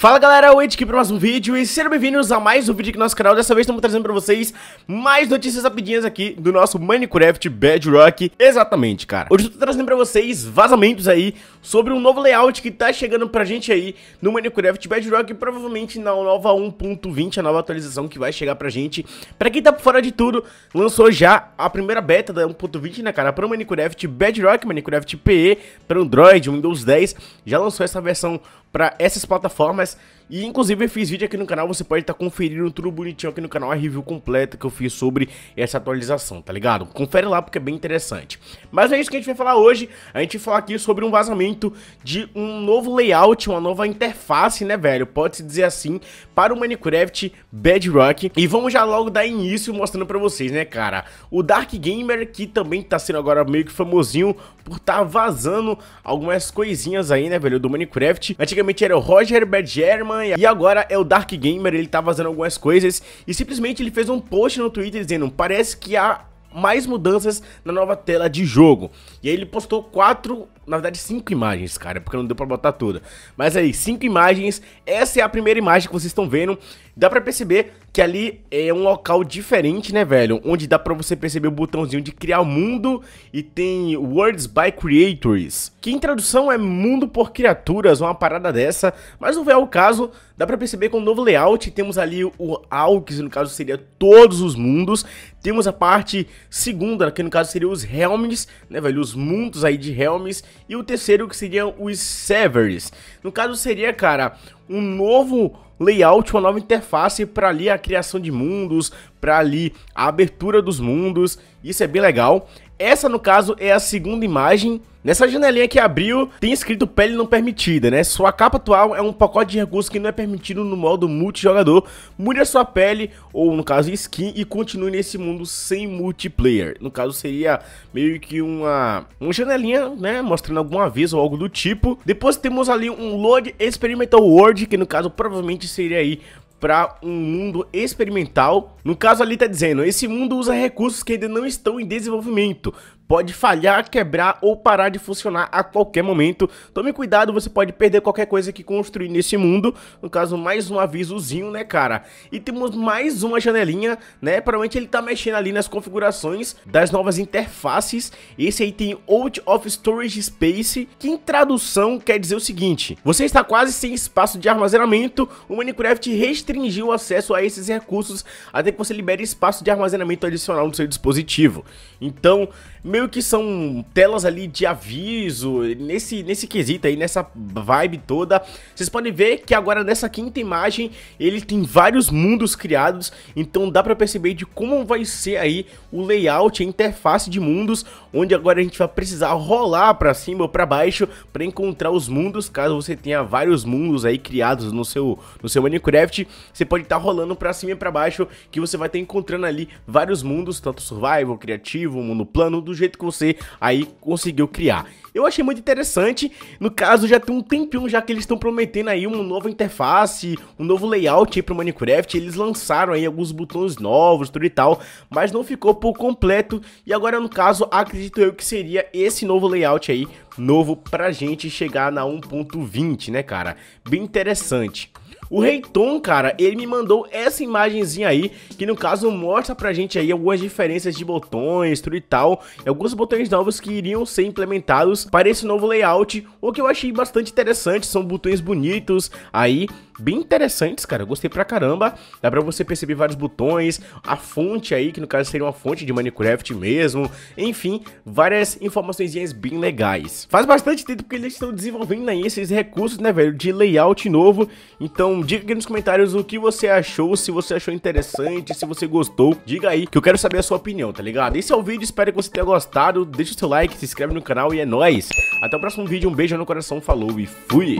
Fala galera, o Ed aqui para mais um vídeo e sejam bem-vindos a mais um vídeo aqui no nosso canal Dessa vez estamos trazendo para vocês mais notícias rapidinhas aqui do nosso Minecraft Bedrock Exatamente, cara Hoje eu trazendo para vocês vazamentos aí sobre um novo layout que está chegando a gente aí no Minecraft Bedrock Provavelmente na nova 1.20, a nova atualização que vai chegar a gente Para quem está por fora de tudo, lançou já a primeira beta da 1.20, né cara? Para o Minecraft Bedrock, Minecraft PE, para Android, Windows 10 Já lançou essa versão para essas plataformas e inclusive eu fiz vídeo aqui no canal, você pode estar tá conferindo tudo bonitinho aqui no canal, a review completa que eu fiz sobre essa atualização, tá ligado? Confere lá porque é bem interessante. Mas é isso que a gente vai falar hoje, a gente vai falar aqui sobre um vazamento de um novo layout, uma nova interface, né velho? Pode-se dizer assim, para o Minecraft Bedrock. E vamos já logo dar início mostrando pra vocês, né cara? O Dark Gamer, que também tá sendo agora meio que famosinho por estar tá vazando algumas coisinhas aí, né velho, do Minecraft. Antigamente era o Roger Badgerman, campanha. E agora é o Dark Gamer, ele tá vazando algumas coisas e simplesmente ele fez um post no Twitter dizendo: "Parece que a mais mudanças na nova tela de jogo. E aí ele postou quatro, na verdade cinco imagens, cara, porque não deu pra botar toda. Mas aí, cinco imagens, essa é a primeira imagem que vocês estão vendo. Dá pra perceber que ali é um local diferente, né, velho? Onde dá pra você perceber o botãozinho de criar mundo e tem Words by Creators. Que em tradução é mundo por criaturas, uma parada dessa, mas não é o caso... Dá pra perceber com é o novo layout, temos ali o Alks, no caso seria todos os mundos. Temos a parte segunda, que no caso seria os Helms, né, velho? Os mundos aí de Helms. E o terceiro, que seriam os Severs. No caso seria, cara, um novo layout, uma nova interface para ali a criação de mundos, para ali a abertura dos mundos. Isso é bem legal. Essa, no caso, é a segunda imagem. Nessa janelinha que abriu, tem escrito pele não permitida, né? Sua capa atual é um pacote de recursos que não é permitido no modo multijogador. Mude a sua pele, ou no caso skin, e continue nesse mundo sem multiplayer. No caso seria meio que uma, uma janelinha, né? Mostrando algum aviso ou algo do tipo. Depois temos ali um Load Experimental World, que no caso provavelmente seria aí para um mundo experimental. No caso ali tá dizendo, esse mundo usa recursos que ainda não estão em desenvolvimento, pode falhar, quebrar ou parar de funcionar a qualquer momento. Tome cuidado, você pode perder qualquer coisa que construir nesse mundo. No caso, mais um avisozinho, né, cara? E temos mais uma janelinha, né? Provavelmente ele tá mexendo ali nas configurações das novas interfaces. Esse aí tem Out of Storage Space, que em tradução quer dizer o seguinte. Você está quase sem espaço de armazenamento. O Minecraft restringiu o acesso a esses recursos até que você libere espaço de armazenamento adicional no seu dispositivo. Então, meu meio que são telas ali de aviso, nesse, nesse quesito aí, nessa vibe toda. Vocês podem ver que agora nessa quinta imagem, ele tem vários mundos criados, então dá pra perceber de como vai ser aí o layout, a interface de mundos, onde agora a gente vai precisar rolar pra cima ou pra baixo pra encontrar os mundos, caso você tenha vários mundos aí criados no seu, no seu Minecraft, você pode estar tá rolando pra cima e pra baixo, que você vai estar tá encontrando ali vários mundos, tanto survival, criativo, mundo plano, do jeito que com você, aí conseguiu criar. Eu achei muito interessante, no caso já tem um tempinho já que eles estão prometendo aí uma nova interface, um novo layout aí pro Minecraft, eles lançaram aí alguns botões novos, tudo e tal, mas não ficou por completo, e agora no caso acredito eu que seria esse novo layout aí, novo pra gente chegar na 1.20, né cara? Bem interessante. O Reiton, cara, ele me mandou essa imagenzinha aí, que no caso mostra pra gente aí algumas diferenças de botões, tudo e tal, e alguns botões novos que iriam ser implementados para esse novo layout, o que eu achei bastante interessante, são botões bonitos aí, bem interessantes, cara. Eu gostei pra caramba. Dá pra você perceber vários botões, a fonte aí, que no caso seria uma fonte de Minecraft mesmo. Enfim, várias informações bem legais. Faz bastante tempo que eles estão desenvolvendo aí esses recursos, né, velho, de layout novo. Então, diga aqui nos comentários o que você achou, se você achou interessante, se você gostou. Diga aí, que eu quero saber a sua opinião, tá ligado? Esse é o vídeo, espero que você tenha gostado. Deixa o seu like, se inscreve no canal e é nóis. Até o próximo vídeo, um beijo no coração, falou e fui!